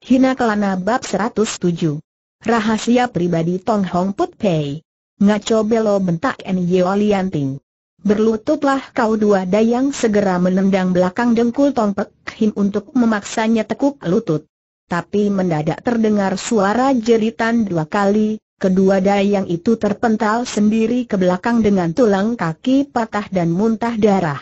Hina Kelana Bab 107 Rahasia Pribadi Tong Hong Put Pei Ngaco Belo Bentak N.Y. Lianting Berlututlah kau dua dayang segera menendang belakang dengkul Tong Pek Him untuk memaksanya tekuk lutut Tapi mendadak terdengar suara jeritan dua kali Kedua dayang itu terpental sendiri ke belakang dengan tulang kaki patah dan muntah darah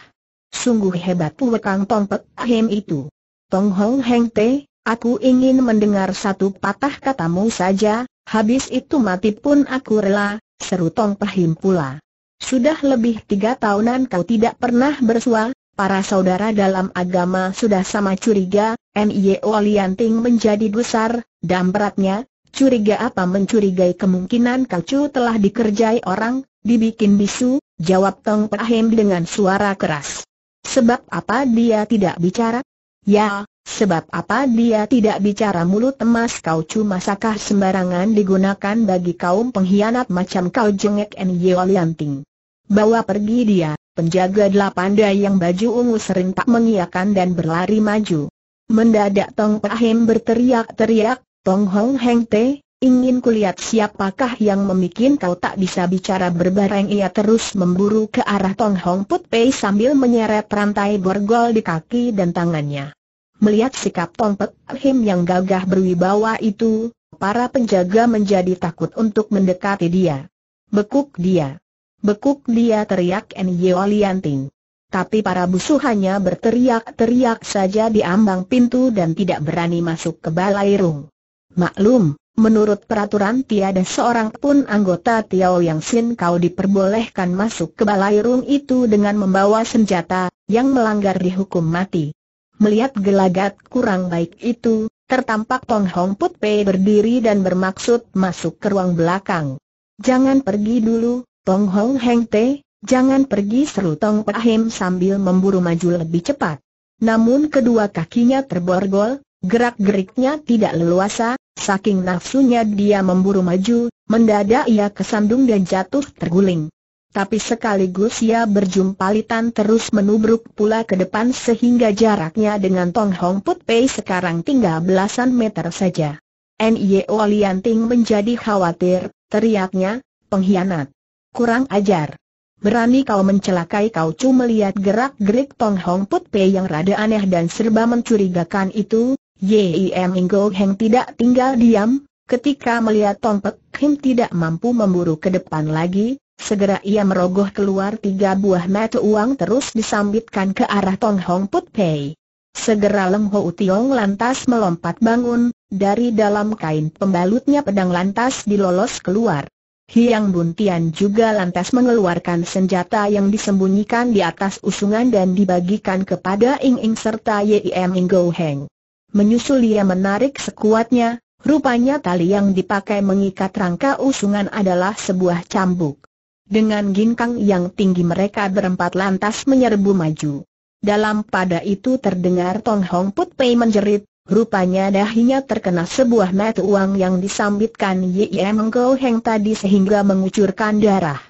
Sungguh hebat wekang Tong Pek Him itu Tong Hong Heng Teh, Aku ingin mendengar satu patah katamu saja, habis itu mati pun aku rela, seru Tong Pahim pula. Sudah lebih tiga tahunan kau tidak pernah bersua, para saudara dalam agama sudah sama curiga, N.I.O. Lianting menjadi besar dan beratnya, curiga apa mencurigai kemungkinan kau telah dikerjai orang, dibikin bisu, jawab Tong Pahim dengan suara keras. Sebab apa dia tidak bicara? Ya, Sebab apa dia tidak bicara mulut emas kau cuma sakah sembarangan digunakan bagi kaum pengkhianat macam kau jengek En Yeolianting. Bawa pergi dia, penjaga delapan yang baju ungu serentak mengiakan dan berlari maju. Mendadak Tong Pahim berteriak-teriak, Tong Hong Heng Te, ingin kulihat siapakah yang memikin kau tak bisa bicara berbareng ia terus memburu ke arah Tong Hong Put Pei sambil menyeret rantai borgol di kaki dan tangannya. Melihat sikap Tong Pek Him yang gagah berwibawa itu, para penjaga menjadi takut untuk mendekati dia. Bekuk dia. Bekuk dia teriak Nyo Lianting. Tapi para musuh hanya berteriak-teriak saja di ambang pintu dan tidak berani masuk ke balai rung. Maklum, menurut peraturan tiada seorang pun anggota Tiao Yang Sin kau diperbolehkan masuk ke balai rung itu dengan membawa senjata, yang melanggar dihukum mati. Melihat gelagat kurang baik itu, tertampak Tong Hong Put Pei berdiri dan bermaksud masuk ke ruang belakang. Jangan pergi dulu, Tong Hong Heng Te, jangan pergi seru Tong Pahim sambil memburu maju lebih cepat. Namun kedua kakinya terborgol, gerak-geriknya tidak leluasa, saking nafsunya dia memburu maju, mendadak ia kesandung dan jatuh terguling. Tapi sekaligus ia berjumpa litan terus menubruk pula ke depan sehingga jaraknya dengan Tong Hong Put Pei sekarang tinggal belasan meter saja. N.I.O. Lianting menjadi khawatir, teriaknya, pengkhianat. Kurang ajar. Berani kau mencelakai kau cu melihat gerak-gerik Tong Hong Put Pei yang rada aneh dan serba mencurigakan itu, Yim Inggo Heng tidak tinggal diam, ketika melihat Tong Pek Him tidak mampu memburu ke depan lagi, Segera ia merogoh keluar tiga buah mata uang terus disambitkan ke arah Tong Hong Put Pei. Segera Leng Ho Tiong lantas melompat bangun, dari dalam kain pembalutnya pedang lantas dilolos keluar. Hiang Buntian juga lantas mengeluarkan senjata yang disembunyikan di atas usungan dan dibagikan kepada Ing Ing serta Yim Ing Go Heng. Menyusul ia menarik sekuatnya, rupanya tali yang dipakai mengikat rangka usungan adalah sebuah cambuk. Dengan ginkang yang tinggi mereka berempat lantas menyerbu maju. Dalam pada itu terdengar Tong Hong Put Pei menjerit, rupanya dahinya terkena sebuah mata uang yang disambitkan Yie Mengkau Heng tadi sehingga mengucurkan darah.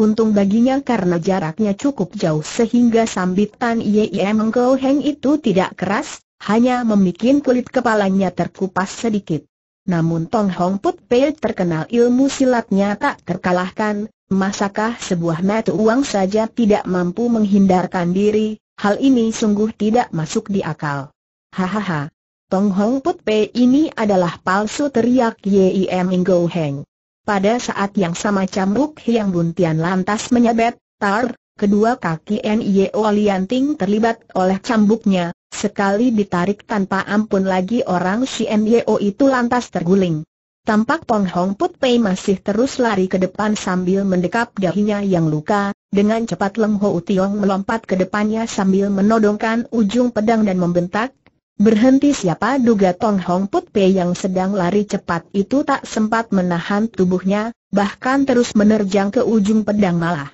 Untung baginya karena jaraknya cukup jauh sehingga sambitan Yie Mengkau Heng itu tidak keras, hanya membuat kulit kepalanya terkupas sedikit. Namun Tong Hong Put Pei terkenal ilmu silatnya tak terkalahkan, Masakah sebuah metu uang saja tidak mampu menghindarkan diri, hal ini sungguh tidak masuk di akal. Hahaha. Tong Hong Put Pei ini adalah palsu teriak Yim Go Heng. Pada saat yang sama cambuk yang Buntian lantas menyabet, tar, kedua kaki Nio Lianting terlibat oleh cambuknya, sekali ditarik tanpa ampun lagi orang si Nio itu lantas terguling. Tampak Pong Hong Put Pei masih terus lari ke depan sambil mendekap dahinya yang luka, dengan cepat Leng Ho Utiong melompat ke depannya sambil menodongkan ujung pedang dan membentak, Berhenti siapa duga Tong Hong Put Pei yang sedang lari cepat itu tak sempat menahan tubuhnya, bahkan terus menerjang ke ujung pedang malah.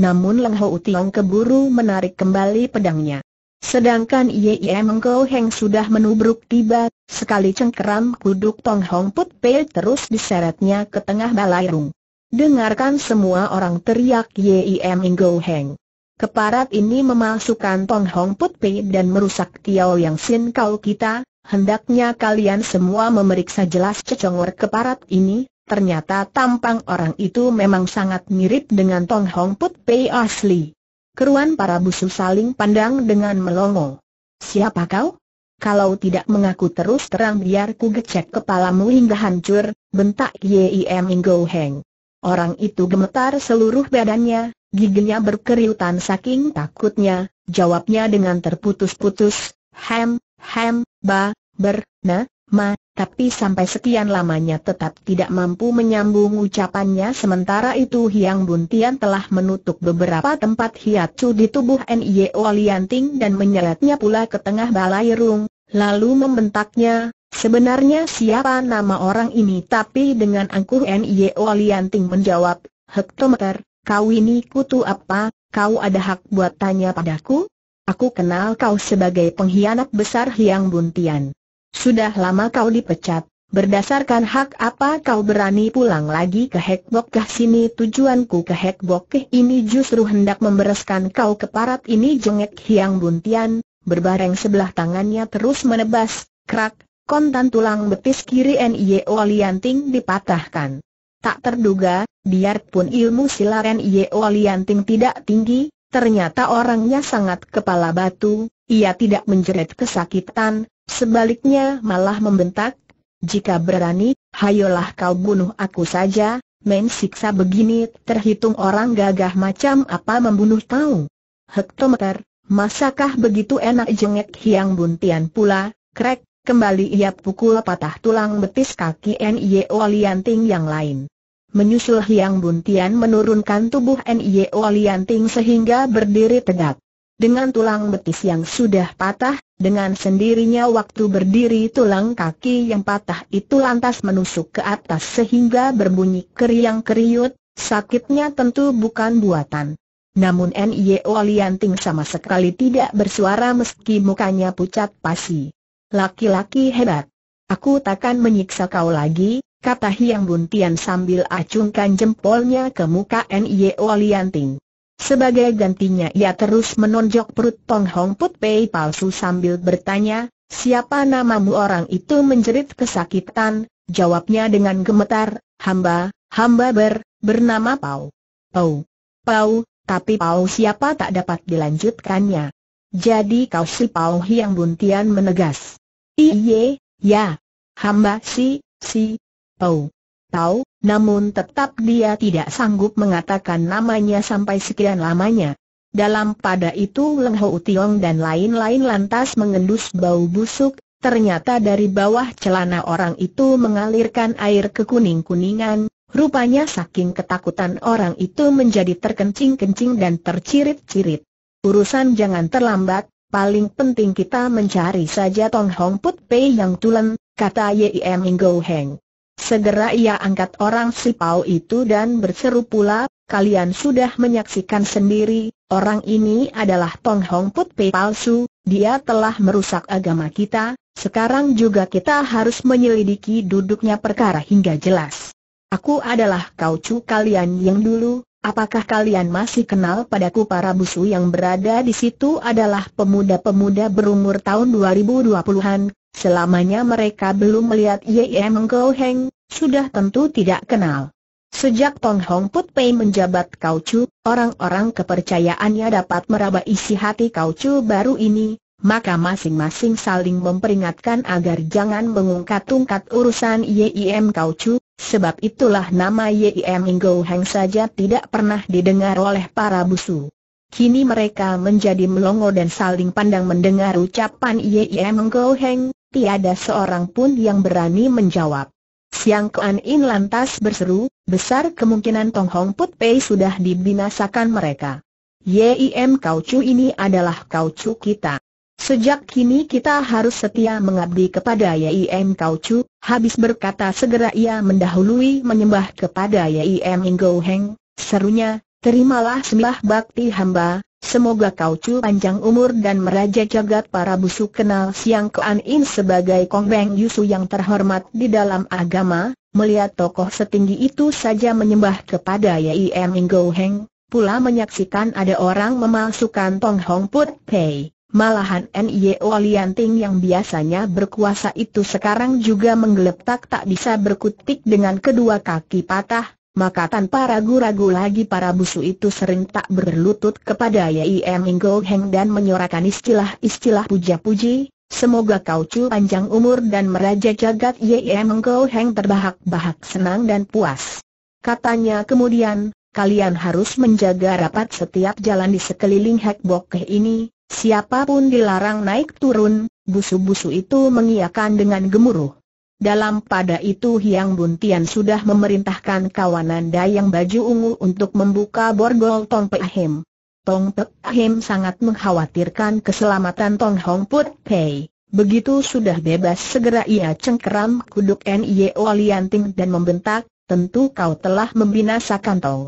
Namun Leng Ho Utiong keburu menarik kembali pedangnya. Sedangkan Yee Mengko Heng sudah menubruk tiba, sekali cengkeram kuduk Tong Hong Put Pei terus diseretnya ke tengah balairung. Dengarkan semua orang teriak Yee Mengko Heng. Keparat ini memasukkan Tong Hong Put Pei dan merusak Tiao Yang Sin Kau kita, hendaknya kalian semua memeriksa jelas cecongor keparat ini, ternyata tampang orang itu memang sangat mirip dengan Tong Hong Put Pei asli. Keruan para busu saling pandang dengan melongo. Siapa kau? Kalau tidak mengaku terus terang biar ku gecek kepalamu hingga hancur, bentak Yim Go Heng. Orang itu gemetar seluruh badannya, giginya berkeriutan saking takutnya, jawabnya dengan terputus-putus, hem, hem, ba, ber, na, Ma, tapi sampai sekian lamanya tetap tidak mampu menyambung ucapannya sementara itu Hiang Buntian telah menutup beberapa tempat hiacu di tubuh N.I.O. Lianting dan menyeretnya pula ke tengah balai rung, lalu membentaknya, sebenarnya siapa nama orang ini tapi dengan angkuh N.I.O. Lianting menjawab, Hektometer, kau ini kutu apa, kau ada hak buat tanya padaku? Aku kenal kau sebagai pengkhianat besar Hiang Buntian. Sudah lama kau dipecat, berdasarkan hak apa kau berani pulang lagi ke Hekbok ke sini tujuanku ke Hekbok ini justru hendak membereskan kau ke parat ini jengek Hiang Buntian, berbareng sebelah tangannya terus menebas, krak, kontan tulang betis kiri N.I.O. E Lianting dipatahkan. Tak terduga, biarpun ilmu silaren N.I.O. E Lianting tidak tinggi, ternyata orangnya sangat kepala batu, ia tidak menjerit kesakitan, Sebaliknya malah membentak, jika berani, hayolah kau bunuh aku saja, main siksa begini terhitung orang gagah macam apa membunuh tahu. Hektometer, masakah begitu enak jengek Hiang Buntian pula, krek, kembali ia pukul patah tulang betis kaki N.Y.O. Lianting yang lain. Menyusul Hiang Buntian menurunkan tubuh N.Y.O. Lianting sehingga berdiri tegak dengan tulang betis yang sudah patah, dengan sendirinya waktu berdiri tulang kaki yang patah itu lantas menusuk ke atas sehingga berbunyi keriang-keriut, sakitnya tentu bukan buatan. Namun N.I.O. Lianting sama sekali tidak bersuara meski mukanya pucat pasi. Laki-laki hebat. Aku takkan menyiksa kau lagi, kata Hiang Buntian sambil acungkan jempolnya ke muka N.I.O. Lianting. Sebagai gantinya ia terus menonjok perut Tong Hong Put Pei palsu sambil bertanya, siapa namamu orang itu menjerit kesakitan, jawabnya dengan gemetar, hamba, hamba ber, bernama Pau. Pau. Pau, tapi Pau siapa tak dapat dilanjutkannya. Jadi kau si Pau Hiang Buntian menegas. Iye, ya. Hamba si, si. Pau tahu, namun tetap dia tidak sanggup mengatakan namanya sampai sekian lamanya. Dalam pada itu Leng Ho Tiong dan lain-lain lantas mengendus bau busuk, ternyata dari bawah celana orang itu mengalirkan air kekuning-kuningan, rupanya saking ketakutan orang itu menjadi terkencing-kencing dan tercirit-cirit. Urusan jangan terlambat, paling penting kita mencari saja Tong Hong Put Pei yang tulen, kata Ming Go Heng. Segera ia angkat orang Sipau itu dan berseru pula, kalian sudah menyaksikan sendiri, orang ini adalah Tong Hong Put Pei palsu, dia telah merusak agama kita, sekarang juga kita harus menyelidiki duduknya perkara hingga jelas. Aku adalah kaucu kalian yang dulu, apakah kalian masih kenal padaku para busu yang berada di situ adalah pemuda-pemuda berumur tahun 2020-an, Selamanya mereka belum melihat Ye Mengko Heng, sudah tentu tidak kenal. Sejak Tong Hong Put Pei menjabat Kau Chu, orang-orang kepercayaannya dapat meraba isi hati Kau Chu baru ini, maka masing-masing saling memperingatkan agar jangan mengungkat-ungkat urusan YIM Kau Chu, sebab itulah nama YIM Inggo Heng saja tidak pernah didengar oleh para busu. Kini mereka menjadi melongo dan saling pandang mendengar ucapan YIM Inggo Heng, tiada seorang pun yang berani menjawab. Siang Kuan In lantas berseru, besar kemungkinan Tong Hong Put Pei sudah dibinasakan mereka. YIM Kaucu ini adalah Kaucu kita. Sejak kini kita harus setia mengabdi kepada YIM Kaucu, habis berkata segera ia mendahului menyembah kepada YIM Ingo Heng, serunya, terimalah sembah bakti hamba, Semoga kau cu panjang umur dan meraja jagat para busuk kenal Siang kean In sebagai Kong Beng Yusu yang terhormat di dalam agama, melihat tokoh setinggi itu saja menyembah kepada Yim Go Heng, pula menyaksikan ada orang memalsukan Tong Hong Put Pei. Malahan N.Y.O. Lianting yang biasanya berkuasa itu sekarang juga menggeletak tak bisa berkutik dengan kedua kaki patah, maka tanpa ragu-ragu lagi para busu itu sering tak berlutut kepada Yim Inggo Heng dan menyorakan istilah-istilah puja-puji, semoga kau cu panjang umur dan meraja jagat Yim Inggo Heng terbahak-bahak senang dan puas. Katanya kemudian, kalian harus menjaga rapat setiap jalan di sekeliling Hek Bokeh ini, siapapun dilarang naik turun, busu-busu itu mengiakan dengan gemuruh. Dalam pada itu Hiang Buntian sudah memerintahkan kawanan Dayang baju ungu untuk membuka borgol Tong Pei Ahim. Tong Pei Ahim sangat mengkhawatirkan keselamatan Tong Hong Put Pei. Begitu sudah bebas segera ia cengkeram kuduk N.I.O. Lianting dan membentak, tentu kau telah membinasakan Tong.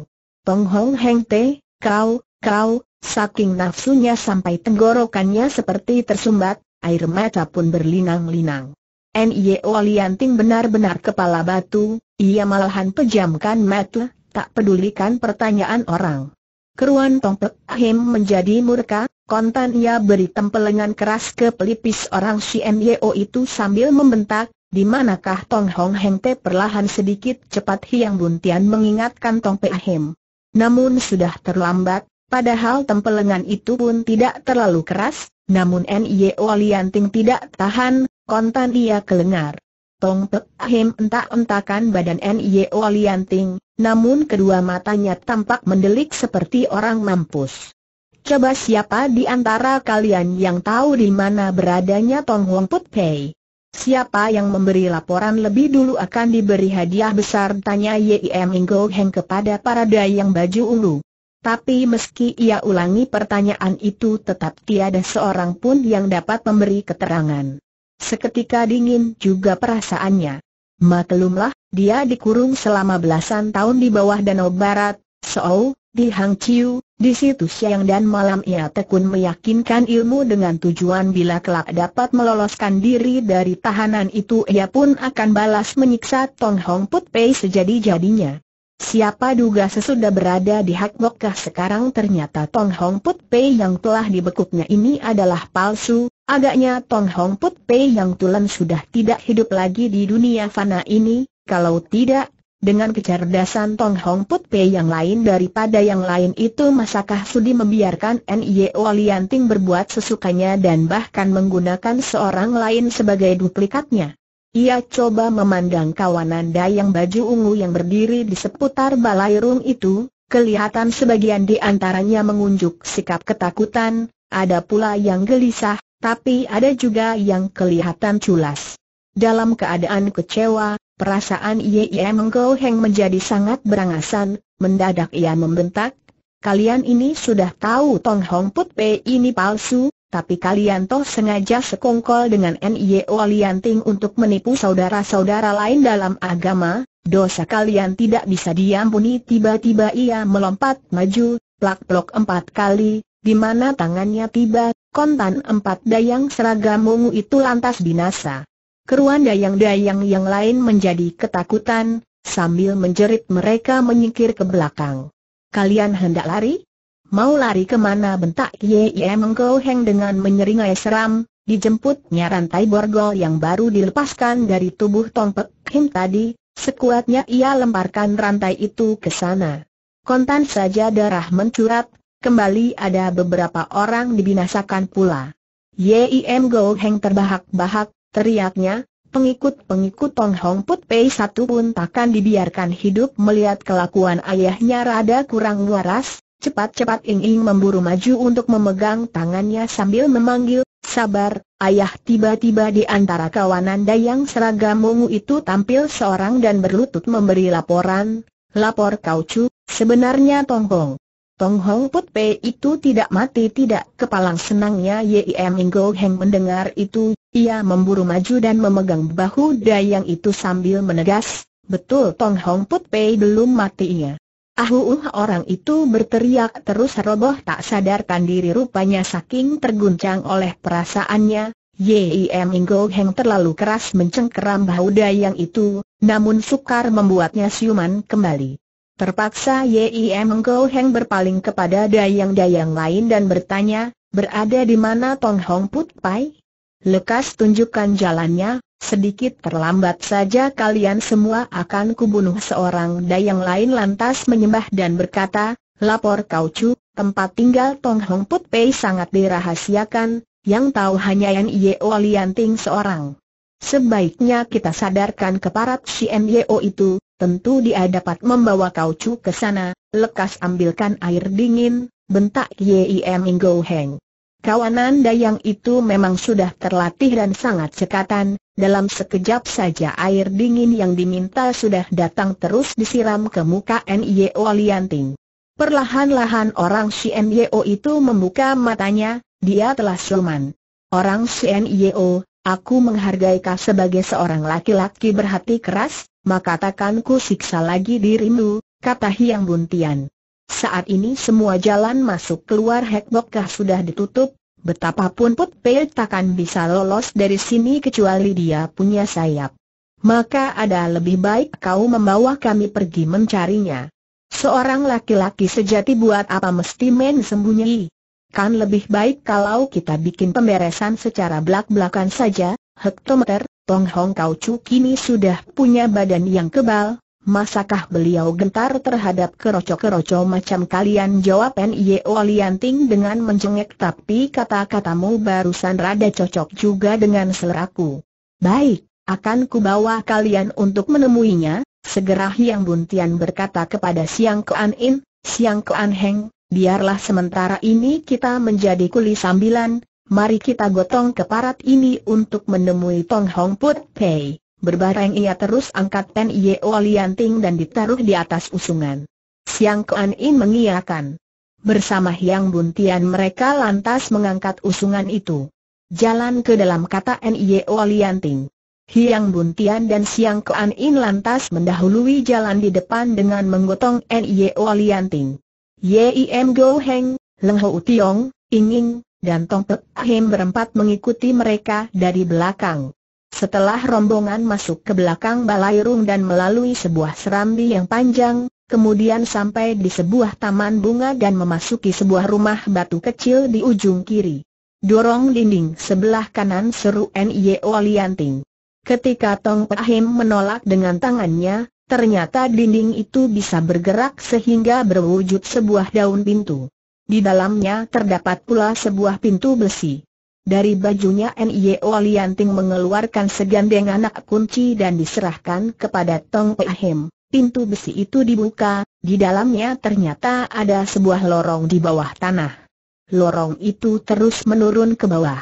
Tong Hong Heng Te, kau, kau, saking nafsunya sampai tenggorokannya seperti tersumbat, air mata pun berlinang-linang. Nio Lianting benar-benar kepala batu, ia malahan pejamkan mata, tak pedulikan pertanyaan orang. Keruan Tong Pek Ahim menjadi murka, kontan ia beri tempelengan keras ke pelipis orang si NYO itu sambil membentak, di manakah Tong Hong Heng Te perlahan sedikit cepat Hiang Buntian mengingatkan Tong Pek Ahim. Namun sudah terlambat, padahal tempelengan itu pun tidak terlalu keras, namun Nio Lianting tidak tahan, kontan dia kelengar. Tong Pek Ahim entak-entakan badan N.I.O. Lianting, namun kedua matanya tampak mendelik seperti orang mampus. Coba siapa di antara kalian yang tahu di mana beradanya Tong Huang Put Pei? Siapa yang memberi laporan lebih dulu akan diberi hadiah besar tanya Yim Ingo Heng kepada para dayang baju ulu. Tapi meski ia ulangi pertanyaan itu tetap tiada seorang pun yang dapat memberi keterangan. Seketika dingin juga perasaannya. Maklumlah, dia dikurung selama belasan tahun di bawah Danau Barat, Seoul, di Chiu, di situ siang dan malam ia tekun meyakinkan ilmu dengan tujuan bila kelak dapat meloloskan diri dari tahanan itu ia pun akan balas menyiksa Tong Hong Put Pei sejadi-jadinya. Siapa duga sesudah berada di Hak sekarang ternyata Tong Hong Put Pei yang telah dibekuknya ini adalah palsu, Agaknya Tong Hong Put Pei yang tulen sudah tidak hidup lagi di dunia fana ini, kalau tidak, dengan kecerdasan Tong Hong Put Pei yang lain daripada yang lain itu masakah sudi membiarkan N.Y.O. Lianting berbuat sesukanya dan bahkan menggunakan seorang lain sebagai duplikatnya? Ia coba memandang kawanan dayang baju ungu yang berdiri di seputar balai rung itu, kelihatan sebagian di antaranya mengunjuk sikap ketakutan, ada pula yang gelisah, tapi ada juga yang kelihatan culas. Dalam keadaan kecewa, perasaan Ye Mengko Heng menjadi sangat berangasan, mendadak ia membentak, Kalian ini sudah tahu Tong Hong Put Pei ini palsu, tapi kalian toh sengaja sekongkol dengan N.I.O. Lianting untuk menipu saudara-saudara lain dalam agama, dosa kalian tidak bisa diampuni tiba-tiba ia melompat maju, plak-plok empat kali, di mana tangannya tiba kontan empat dayang seragam ungu itu lantas binasa. Keruan dayang-dayang yang lain menjadi ketakutan, sambil menjerit mereka menyingkir ke belakang. Kalian hendak lari? Mau lari kemana bentak ye Mengkau Heng dengan menyeringai seram, dijemputnya rantai borgol yang baru dilepaskan dari tubuh Tong Pek Him tadi, sekuatnya ia lemparkan rantai itu ke sana. Kontan saja darah mencurat, kembali ada beberapa orang dibinasakan pula. Yim Go Heng terbahak-bahak, teriaknya, pengikut-pengikut Tong Hong Put Pei satu pun takkan dibiarkan hidup melihat kelakuan ayahnya rada kurang waras, cepat-cepat Ing Ing memburu maju untuk memegang tangannya sambil memanggil, sabar, ayah tiba-tiba di antara kawanan dayang seragam ungu itu tampil seorang dan berlutut memberi laporan, lapor kau cu, sebenarnya Tong Hong. Tong Hong Put Pei itu tidak mati tidak kepalang senangnya Yim Inggo Heng mendengar itu, ia memburu maju dan memegang bahu Dayang itu sambil menegas, betul Tong Hong Put Pei belum mati ya. Ahu uh orang itu berteriak terus roboh tak sadarkan diri rupanya saking terguncang oleh perasaannya, Yim Inggo Heng terlalu keras mencengkeram bahu Dayang itu, namun sukar membuatnya siuman kembali. Terpaksa Yim Go Heng berpaling kepada dayang-dayang lain dan bertanya, berada di mana Tong Hong Put Pai? Lekas tunjukkan jalannya, sedikit terlambat saja kalian semua akan kubunuh seorang dayang lain lantas menyembah dan berkata, lapor kau cu, tempat tinggal Tong Hong Put Pai sangat dirahasiakan, yang tahu hanya yang Yeo Lianting seorang. Sebaiknya kita sadarkan keparat si MYO itu, tentu dia dapat membawa kau cu ke sana, lekas ambilkan air dingin, bentak YIM Inggo Heng. Kawanan dayang itu memang sudah terlatih dan sangat cekatan, dalam sekejap saja air dingin yang diminta sudah datang terus disiram ke muka NYO Lianting. Perlahan-lahan orang si NIO itu membuka matanya, dia telah suman. Orang si NIO Aku menghargai kau sebagai seorang laki-laki berhati keras, maka takkan ku siksa lagi dirimu, kata Hiang Buntian. Saat ini semua jalan masuk keluar Hekbokkah sudah ditutup, betapapun Put Pei takkan bisa lolos dari sini kecuali dia punya sayap. Maka ada lebih baik kau membawa kami pergi mencarinya. Seorang laki-laki sejati buat apa mesti men sembunyi? Kan lebih baik kalau kita bikin pemberesan secara belak-belakan saja, hektometer, Tong Hong Kau Chu kini sudah punya badan yang kebal, masakah beliau gentar terhadap keroco-keroco macam kalian? Jawab N.I.O. Lianting dengan mencengek tapi kata-katamu barusan rada cocok juga dengan seleraku. Baik, akan kubawa kalian untuk menemuinya, segera Hyang Buntian berkata kepada Siang Kuan In, Siang Kuan Heng, biarlah sementara ini kita menjadi kuli sambilan, mari kita gotong ke parat ini untuk menemui Tong Hong Put Pei. Berbareng ia terus angkat Pen Yeo Lianting dan ditaruh di atas usungan. Siang Kuan In mengiakan. Bersama Hyang Buntian mereka lantas mengangkat usungan itu. Jalan ke dalam kata N.I.O. Lianting. Hyang Buntian dan Siang Kuan In lantas mendahului jalan di depan dengan menggotong N.I.O. Lianting. Yim Go Heng, Leng Ho Tiong, Inging, dan Tong Pek Him berempat mengikuti mereka dari belakang. Setelah rombongan masuk ke belakang balairung dan melalui sebuah serambi yang panjang, kemudian sampai di sebuah taman bunga dan memasuki sebuah rumah batu kecil di ujung kiri. Dorong dinding sebelah kanan seru Nio Lianting. Ketika Tong Pek Him menolak dengan tangannya, Ternyata dinding itu bisa bergerak sehingga berwujud sebuah daun pintu. Di dalamnya terdapat pula sebuah pintu besi. Dari bajunya N.I.O. Lianting mengeluarkan segandeng anak kunci dan diserahkan kepada Tong Peahem. Pintu besi itu dibuka, di dalamnya ternyata ada sebuah lorong di bawah tanah. Lorong itu terus menurun ke bawah.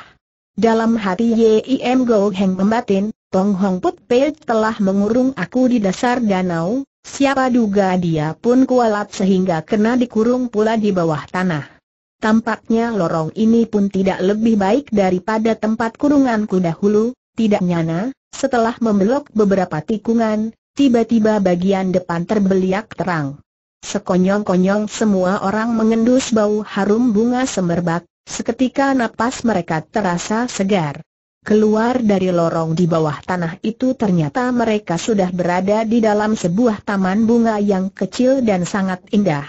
Dalam hati Yim Go Heng membatin, Tong Hong Put Pei telah mengurung aku di dasar danau, siapa duga dia pun kualat sehingga kena dikurung pula di bawah tanah. Tampaknya lorong ini pun tidak lebih baik daripada tempat kurunganku dahulu, tidak nyana, setelah membelok beberapa tikungan, tiba-tiba bagian depan terbeliak terang. Sekonyong-konyong semua orang mengendus bau harum bunga semerbak, seketika napas mereka terasa segar. Keluar dari lorong di bawah tanah itu ternyata mereka sudah berada di dalam sebuah taman bunga yang kecil dan sangat indah.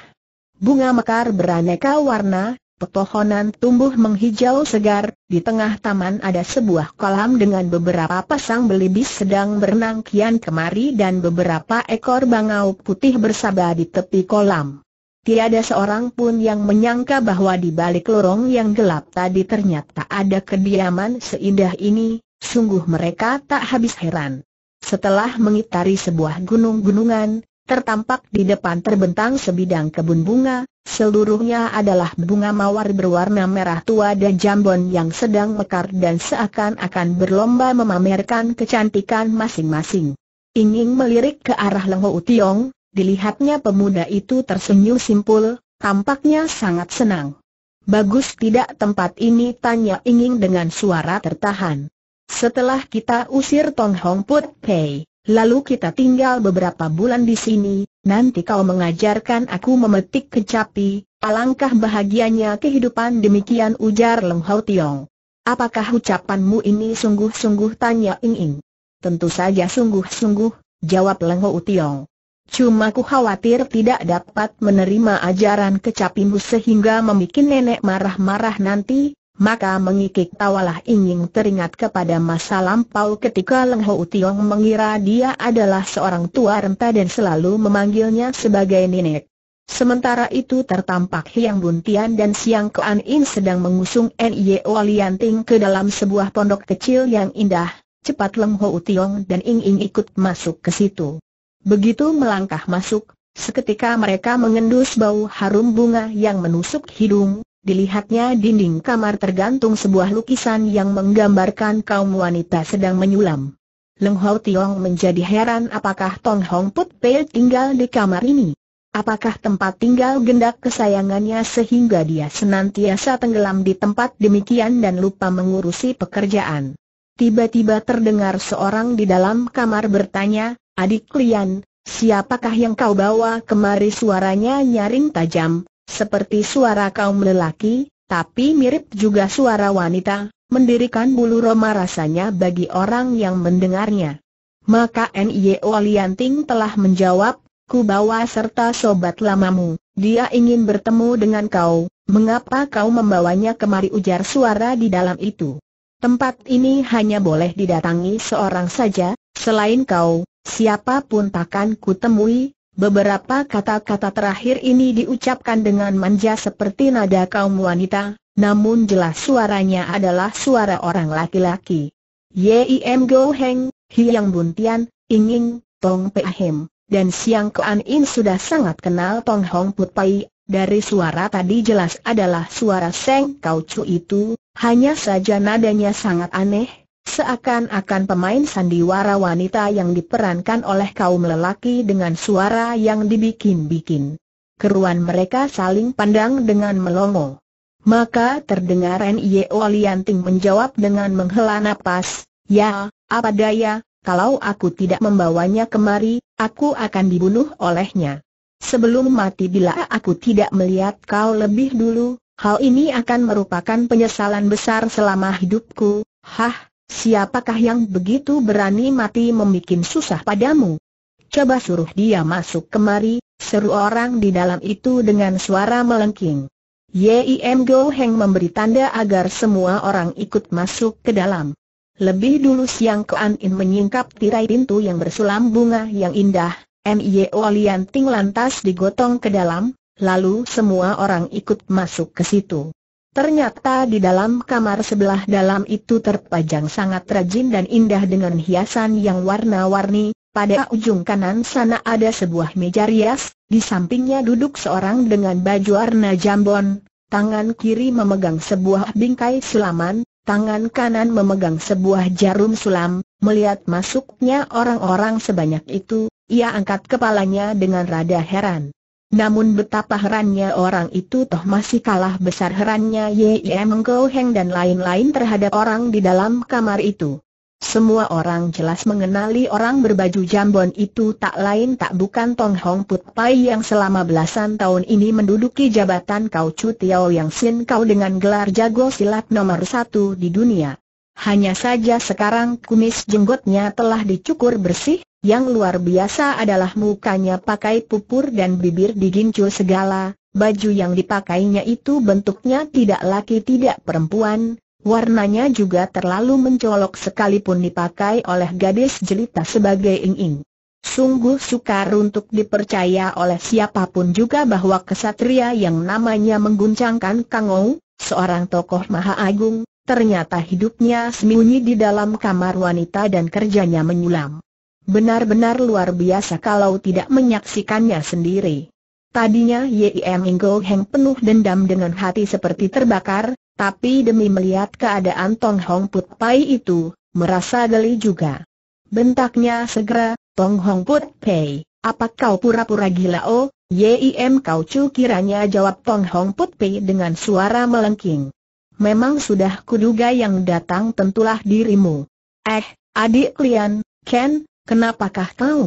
Bunga mekar beraneka warna, pepohonan tumbuh menghijau segar, di tengah taman ada sebuah kolam dengan beberapa pasang belibis sedang berenang kian kemari dan beberapa ekor bangau putih bersaba di tepi kolam. Tiada seorang pun yang menyangka bahwa di balik lorong yang gelap tadi ternyata ada kediaman seindah ini, sungguh mereka tak habis heran. Setelah mengitari sebuah gunung-gunungan, tertampak di depan terbentang sebidang kebun bunga, seluruhnya adalah bunga mawar berwarna merah tua dan jambon yang sedang mekar dan seakan-akan berlomba memamerkan kecantikan masing-masing. Ingin melirik ke arah Lengho Utiong, Dilihatnya pemuda itu tersenyum simpul, tampaknya sangat senang. Bagus tidak tempat ini tanya ingin dengan suara tertahan. Setelah kita usir Tong Hong Put Pei, lalu kita tinggal beberapa bulan di sini, nanti kau mengajarkan aku memetik kecapi, alangkah bahagianya kehidupan demikian ujar Leng Hau Tiong. Apakah ucapanmu ini sungguh-sungguh tanya inging. Tentu saja sungguh-sungguh, jawab Leng Hau Tiong. Cuma ku khawatir tidak dapat menerima ajaran kecapimu sehingga membuat nenek marah-marah nanti, maka mengikik tawalah ingin teringat kepada masa lampau ketika Leng Ho Tiong mengira dia adalah seorang tua renta dan selalu memanggilnya sebagai nenek. Sementara itu tertampak Hiang Buntian dan Siang Kuan In sedang mengusung N.I.O. Lianting ke dalam sebuah pondok kecil yang indah, cepat Leng Ho Tiong dan Ing Ing ikut masuk ke situ. Begitu melangkah masuk, seketika mereka mengendus bau harum bunga yang menusuk hidung, dilihatnya dinding kamar tergantung sebuah lukisan yang menggambarkan kaum wanita sedang menyulam. Leng Hau Tiong menjadi heran apakah Tong Hong Put Pei tinggal di kamar ini. Apakah tempat tinggal gendak kesayangannya sehingga dia senantiasa tenggelam di tempat demikian dan lupa mengurusi pekerjaan. Tiba-tiba terdengar seorang di dalam kamar bertanya, Adik Lian, siapakah yang kau bawa kemari suaranya nyaring tajam, seperti suara kaum lelaki, tapi mirip juga suara wanita, mendirikan bulu roma rasanya bagi orang yang mendengarnya. Maka N.I.O. Lianting telah menjawab, ku bawa serta sobat lamamu, dia ingin bertemu dengan kau, mengapa kau membawanya kemari ujar suara di dalam itu. Tempat ini hanya boleh didatangi seorang saja, selain kau, siapapun takkan kutemui, beberapa kata-kata terakhir ini diucapkan dengan manja seperti nada kaum wanita, namun jelas suaranya adalah suara orang laki-laki. Yim Go Heng, Hiang Buntian, Inging, Tong Pei dan Siang Kuan In sudah sangat kenal Tong Hong Put Pai, dari suara tadi jelas adalah suara Seng Kau Chu itu, hanya saja nadanya sangat aneh, Seakan-akan pemain sandiwara wanita yang diperankan oleh kaum lelaki dengan suara yang dibikin-bikin. Keruan mereka saling pandang dengan melongo. Maka terdengar N.I.O. E Lianting menjawab dengan menghela napas, Ya, apa daya, kalau aku tidak membawanya kemari, aku akan dibunuh olehnya. Sebelum mati bila aku tidak melihat kau lebih dulu, hal ini akan merupakan penyesalan besar selama hidupku, Hah, Siapakah yang begitu berani mati membuat susah padamu? Coba suruh dia masuk kemari, seru orang di dalam itu dengan suara melengking. Yim Go Heng memberi tanda agar semua orang ikut masuk ke dalam. Lebih dulu Siang Kuan In menyingkap tirai pintu yang bersulam bunga yang indah, Mio Lian Ting lantas digotong ke dalam, lalu semua orang ikut masuk ke situ. Ternyata di dalam kamar sebelah dalam itu terpajang sangat rajin dan indah dengan hiasan yang warna-warni, pada ujung kanan sana ada sebuah meja rias, di sampingnya duduk seorang dengan baju warna jambon, tangan kiri memegang sebuah bingkai sulaman, tangan kanan memegang sebuah jarum sulam, melihat masuknya orang-orang sebanyak itu, ia angkat kepalanya dengan rada heran. Namun betapa herannya orang itu toh masih kalah besar herannya Yim Go Heng dan lain-lain terhadap orang di dalam kamar itu. Semua orang jelas mengenali orang berbaju jambon itu tak lain tak bukan Tong Hong Put Pai yang selama belasan tahun ini menduduki jabatan Kau Chu Tiao Yang Sin Kau dengan gelar jago silat nomor satu di dunia. Hanya saja sekarang kumis jenggotnya telah dicukur bersih, yang luar biasa adalah mukanya pakai pupur dan bibir digincul segala, baju yang dipakainya itu bentuknya tidak laki tidak perempuan, warnanya juga terlalu mencolok sekalipun dipakai oleh gadis jelita sebagai ing-ing. Sungguh sukar untuk dipercaya oleh siapapun juga bahwa kesatria yang namanya mengguncangkan Kangou, seorang tokoh maha agung, ternyata hidupnya sembunyi di dalam kamar wanita dan kerjanya menyulam. Benar-benar luar biasa kalau tidak menyaksikannya sendiri. Tadinya Yim Ingo Heng penuh dendam dengan hati seperti terbakar, tapi demi melihat keadaan Tong Hong Put Pai itu, merasa geli juga. Bentaknya segera, Tong Hong Put Pai, apa kau pura-pura gila oh? Yim kau cu kiranya jawab Tong Hong Put Pai dengan suara melengking. Memang sudah kuduga yang datang tentulah dirimu. Eh, adik Lian, Ken, Kenapakah kau?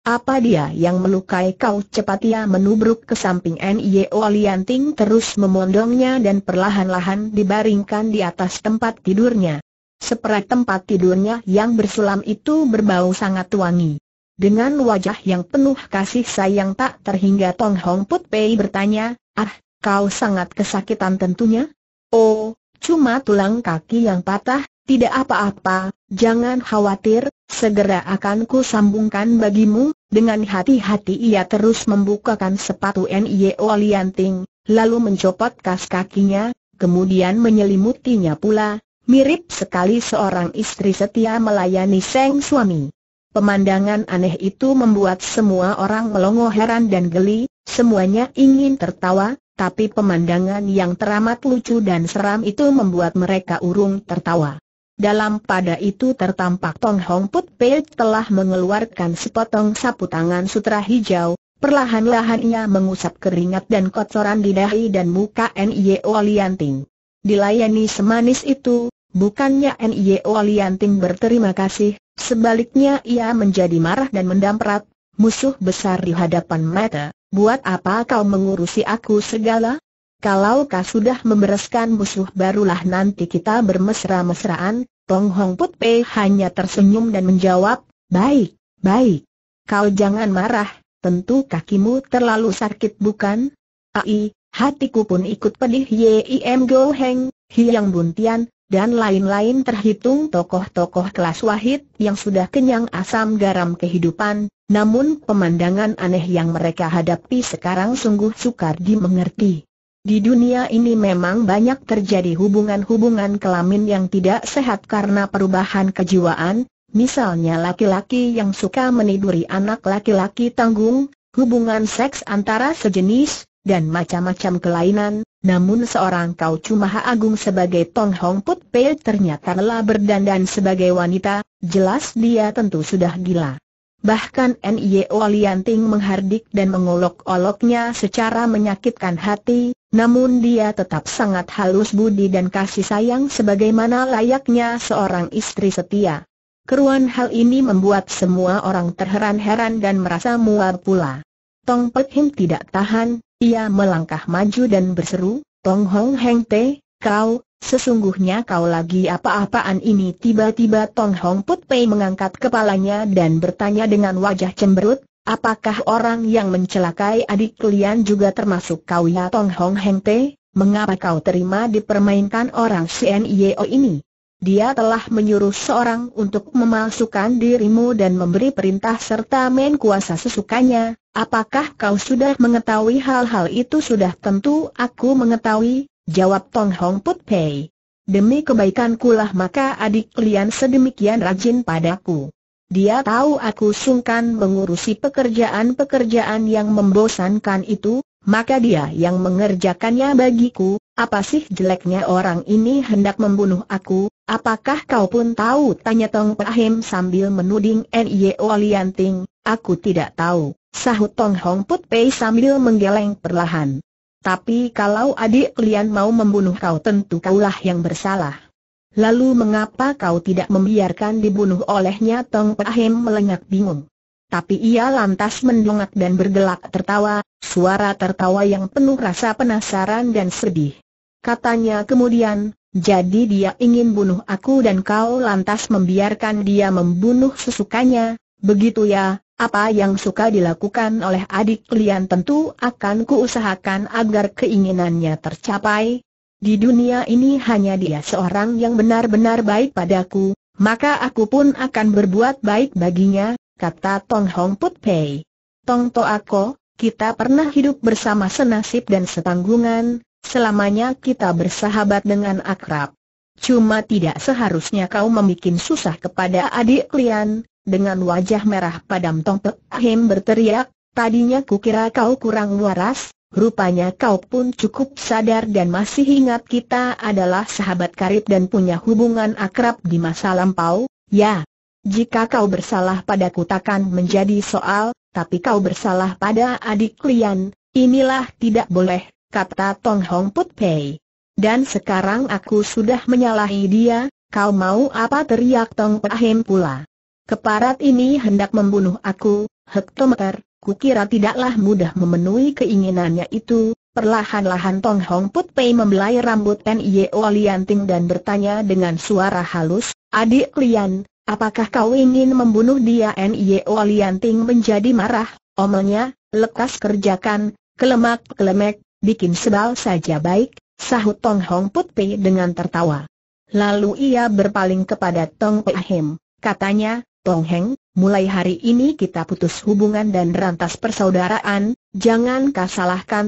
Apa dia yang melukai kau? Cepat ia menubruk ke samping N.I.O. Lianting terus memondongnya dan perlahan-lahan dibaringkan di atas tempat tidurnya. Seperat tempat tidurnya yang bersulam itu berbau sangat wangi. Dengan wajah yang penuh kasih sayang tak terhingga Tong Hong Put Pei bertanya, Ah, kau sangat kesakitan tentunya? Oh, cuma tulang kaki yang patah, tidak apa-apa, jangan khawatir, segera akan ku sambungkan bagimu, dengan hati-hati ia terus membukakan sepatu N.I.O. E Lianting, lalu mencopot kas kakinya, kemudian menyelimutinya pula, mirip sekali seorang istri setia melayani sang suami. Pemandangan aneh itu membuat semua orang melongo heran dan geli, semuanya ingin tertawa, tapi pemandangan yang teramat lucu dan seram itu membuat mereka urung tertawa. Dalam pada itu tertampak Tong Hong Put Pei telah mengeluarkan sepotong sapu tangan sutra hijau, perlahan-lahan ia mengusap keringat dan kotoran di dahi dan muka N.I.O. Lianting. Dilayani semanis itu, bukannya N.I.O. Lianting berterima kasih, sebaliknya ia menjadi marah dan mendamprat, musuh besar di hadapan mata, buat apa kau mengurusi aku segala? Kalau kau sudah membereskan musuh barulah nanti kita bermesra-mesraan, Tong Hong Put Pei hanya tersenyum dan menjawab, baik, baik. Kau jangan marah, tentu kakimu terlalu sakit bukan? Ai, hatiku pun ikut pedih Yim Go Heng, Hiang Buntian, dan lain-lain terhitung tokoh-tokoh kelas wahid yang sudah kenyang asam garam kehidupan, namun pemandangan aneh yang mereka hadapi sekarang sungguh sukar dimengerti. Di dunia ini memang banyak terjadi hubungan-hubungan kelamin yang tidak sehat karena perubahan kejiwaan, misalnya laki-laki yang suka meniduri anak laki-laki tanggung, hubungan seks antara sejenis, dan macam-macam kelainan, namun seorang Kau cuma ha Agung sebagai Tong Hong Put Pei ternyata telah berdandan sebagai wanita, jelas dia tentu sudah gila. Bahkan N.Y.O. Lianting menghardik dan mengolok-oloknya secara menyakitkan hati, namun dia tetap sangat halus budi dan kasih sayang sebagaimana layaknya seorang istri setia. Keruan hal ini membuat semua orang terheran-heran dan merasa mual pula. Tong Pek Hing tidak tahan, ia melangkah maju dan berseru, Tong Hong Heng Te, kau, sesungguhnya kau lagi apa-apaan ini Tiba-tiba Tong Hong Put Pei mengangkat kepalanya dan bertanya dengan wajah cemberut, Apakah orang yang mencelakai adik kalian juga termasuk kau ya Tong Hong Heng Te? Mengapa kau terima dipermainkan orang CNIO ini? Dia telah menyuruh seorang untuk memalsukan dirimu dan memberi perintah serta main kuasa sesukanya. Apakah kau sudah mengetahui hal-hal itu? Sudah tentu aku mengetahui, jawab Tong Hong Put Pei. Demi kebaikanku lah maka adik kalian sedemikian rajin padaku. Dia tahu aku sungkan mengurusi pekerjaan-pekerjaan yang membosankan itu, maka dia yang mengerjakannya bagiku, apa sih jeleknya orang ini hendak membunuh aku, apakah kau pun tahu? Tanya Tong Pahim sambil menuding N.Y.O. Lianting, aku tidak tahu, sahut Tong Hong Put Pei sambil menggeleng perlahan. Tapi kalau adik kalian mau membunuh kau tentu kaulah yang bersalah. Lalu mengapa kau tidak membiarkan dibunuh olehnya Tong Pahem melengak bingung. Tapi ia lantas mendongak dan bergelak tertawa, suara tertawa yang penuh rasa penasaran dan sedih. Katanya kemudian, jadi dia ingin bunuh aku dan kau lantas membiarkan dia membunuh sesukanya, begitu ya, apa yang suka dilakukan oleh adik kalian tentu akan kuusahakan agar keinginannya tercapai, di dunia ini hanya dia seorang yang benar-benar baik padaku, maka aku pun akan berbuat baik baginya, kata Tong Hong Put Pei. Tong To Ako, kita pernah hidup bersama senasib dan setanggungan, selamanya kita bersahabat dengan akrab. Cuma tidak seharusnya kau membuat susah kepada adik kalian, dengan wajah merah padam Tong Pek Ahim berteriak, tadinya kukira kau kurang waras, Rupanya kau pun cukup sadar dan masih ingat kita adalah sahabat karib dan punya hubungan akrab di masa lampau, ya. Jika kau bersalah padaku takkan menjadi soal, tapi kau bersalah pada adik klien, inilah tidak boleh, kata Tong Hong Put Pei. Dan sekarang aku sudah menyalahi dia, kau mau apa teriak Tong Pahim pula. Keparat ini hendak membunuh aku, hektometer, Kukira tidaklah mudah memenuhi keinginannya itu, perlahan-lahan Tong Hong Put Pei membelai rambut oh Lian Lianting dan bertanya dengan suara halus, Adik Lian, apakah kau ingin membunuh dia oh Lian Lianting menjadi marah, omelnya, lekas kerjakan, kelemak-kelemek, bikin sebal saja baik, sahut Tong Hong Put Pei dengan tertawa. Lalu ia berpaling kepada Tong Pei Hem, katanya, Tong Heng, mulai hari ini kita putus hubungan dan rantas persaudaraan, jangan kau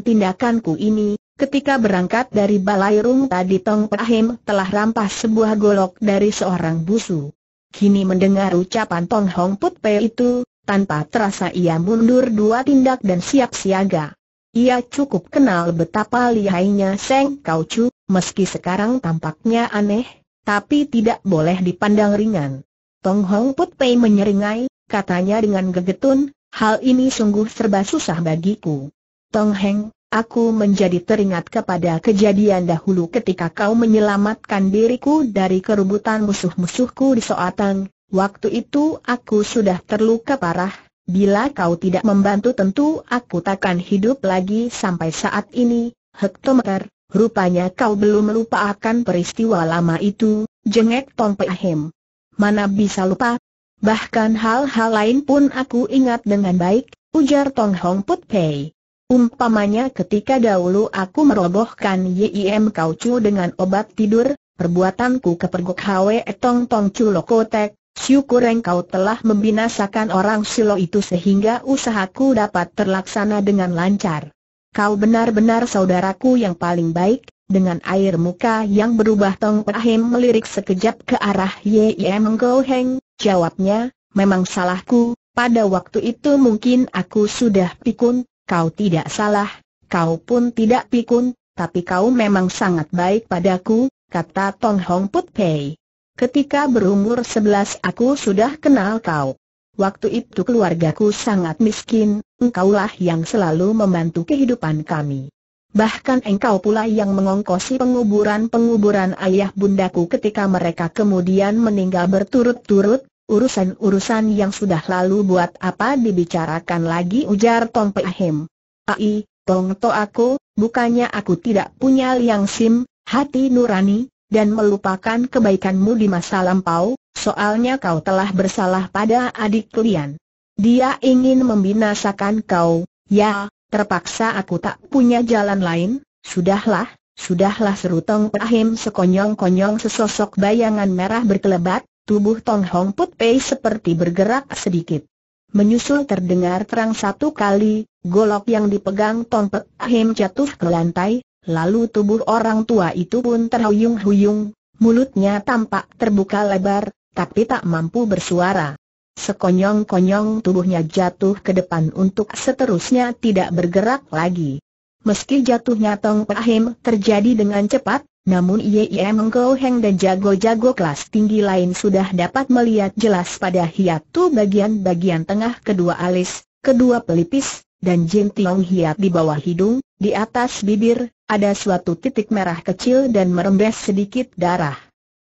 tindakanku ini. Ketika berangkat dari Balai tadi Tong Pahim telah rampas sebuah golok dari seorang busu. Kini mendengar ucapan Tong Hong Put Pe itu, tanpa terasa ia mundur dua tindak dan siap siaga. Ia cukup kenal betapa lihainya Seng Kau Chu, meski sekarang tampaknya aneh, tapi tidak boleh dipandang ringan. Tong Hong Put Pei menyeringai, katanya dengan gegetun, hal ini sungguh serba susah bagiku. Tong Heng, aku menjadi teringat kepada kejadian dahulu ketika kau menyelamatkan diriku dari kerubutan musuh-musuhku di Soatang. Waktu itu aku sudah terluka parah, bila kau tidak membantu tentu aku takkan hidup lagi sampai saat ini, hektometer. Rupanya kau belum melupakan peristiwa lama itu, jengek Tong Pei Ahem mana bisa lupa? Bahkan hal-hal lain pun aku ingat dengan baik, ujar Tong Hong Put Pei. Umpamanya ketika dahulu aku merobohkan YIM Kau Chu dengan obat tidur, perbuatanku kepergok Hwe Tong Tong Chu Lokotek, syukur engkau telah membinasakan orang silo itu sehingga usahaku dapat terlaksana dengan lancar. Kau benar-benar saudaraku yang paling baik, dengan air muka yang berubah Tong Ahim melirik sekejap ke arah Ye Ye Menggo Heng, jawabnya, memang salahku, pada waktu itu mungkin aku sudah pikun, kau tidak salah, kau pun tidak pikun, tapi kau memang sangat baik padaku, kata Tong Hong Put Pei. Ketika berumur sebelas aku sudah kenal kau. Waktu itu keluargaku sangat miskin, engkaulah yang selalu membantu kehidupan kami. Bahkan engkau pula yang mengongkosi penguburan-penguburan ayah bundaku ketika mereka kemudian meninggal berturut-turut, urusan-urusan yang sudah lalu buat apa dibicarakan lagi ujar Tong Peahim. Ai, Tong To aku, bukannya aku tidak punya liang sim, hati nurani, dan melupakan kebaikanmu di masa lampau, soalnya kau telah bersalah pada adik kalian. Dia ingin membinasakan kau, ya, Terpaksa aku tak punya jalan lain, sudahlah, sudahlah seru Tong Pahim sekonyong-konyong sesosok bayangan merah berkelebat, tubuh Tong Hong Put Pei seperti bergerak sedikit. Menyusul terdengar terang satu kali, golok yang dipegang Tong Pahim jatuh ke lantai, lalu tubuh orang tua itu pun terhuyung-huyung, mulutnya tampak terbuka lebar, tapi tak mampu bersuara. Sekonyong-konyong tubuhnya jatuh ke depan untuk seterusnya tidak bergerak lagi. Meski jatuhnya Tong Pahim terjadi dengan cepat, namun Ye Mengko Heng dan jago-jago kelas tinggi lain sudah dapat melihat jelas pada hiatu bagian-bagian tengah kedua alis, kedua pelipis, dan Jin Tiong hiat di bawah hidung, di atas bibir, ada suatu titik merah kecil dan merembes sedikit darah.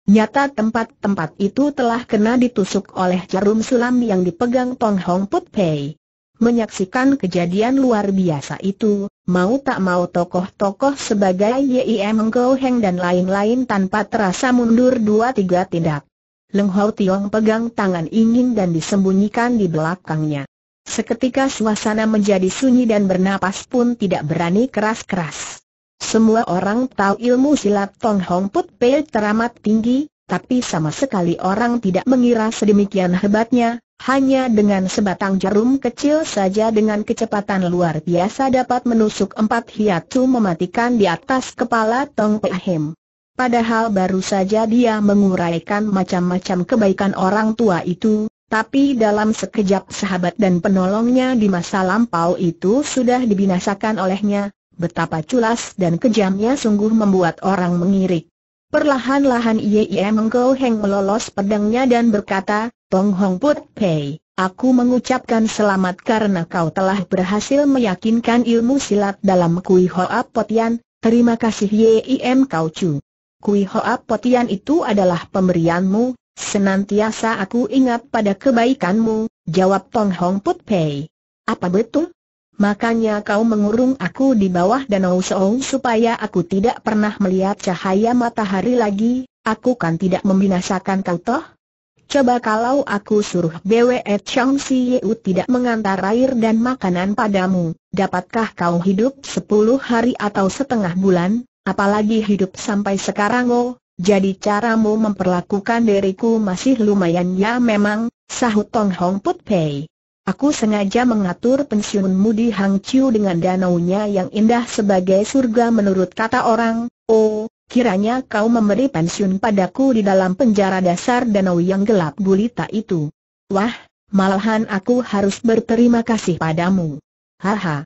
Nyata tempat-tempat itu telah kena ditusuk oleh jarum sulam yang dipegang Tong Hong Put Pei. Menyaksikan kejadian luar biasa itu, mau tak mau tokoh-tokoh sebagai Yim Go Heng dan lain-lain tanpa terasa mundur dua tiga tindak. Leng Hao Tiong pegang tangan Ingin dan disembunyikan di belakangnya. Seketika suasana menjadi sunyi dan bernapas pun tidak berani keras-keras. Semua orang tahu ilmu silat Tong Hong Put Pei teramat tinggi, tapi sama sekali orang tidak mengira sedemikian hebatnya, hanya dengan sebatang jarum kecil saja dengan kecepatan luar biasa dapat menusuk empat hiatu mematikan di atas kepala Tong Pei Hem. Padahal baru saja dia menguraikan macam-macam kebaikan orang tua itu, tapi dalam sekejap sahabat dan penolongnya di masa lampau itu sudah dibinasakan olehnya, Betapa culas dan kejamnya sungguh membuat orang mengirik. Perlahan-lahan Yie Mengkau Heng melolos pedangnya dan berkata, Tong Hong Put Pei, aku mengucapkan selamat karena kau telah berhasil meyakinkan ilmu silat dalam Kui Hoa Potian, terima kasih Yie Kau Chu. Kui Hoa Potian itu adalah pemberianmu, senantiasa aku ingat pada kebaikanmu, jawab Tong Hong Put Pei. Apa betul? Makanya kau mengurung aku di bawah danau Soong supaya aku tidak pernah melihat cahaya matahari lagi, aku kan tidak membinasakan kau toh? Coba kalau aku suruh Bwe Chang Si Yeu tidak mengantar air dan makanan padamu, dapatkah kau hidup sepuluh hari atau setengah bulan, apalagi hidup sampai sekarang oh? Jadi caramu memperlakukan diriku masih lumayan ya memang, sahut Tong Hong Put Pei. Aku sengaja mengatur pensiunmu di Hang Chiu dengan danaunya yang indah sebagai surga menurut kata orang. Oh, kiranya kau memberi pensiun padaku di dalam penjara dasar danau yang gelap gulita itu. Wah, malahan aku harus berterima kasih padamu. Haha,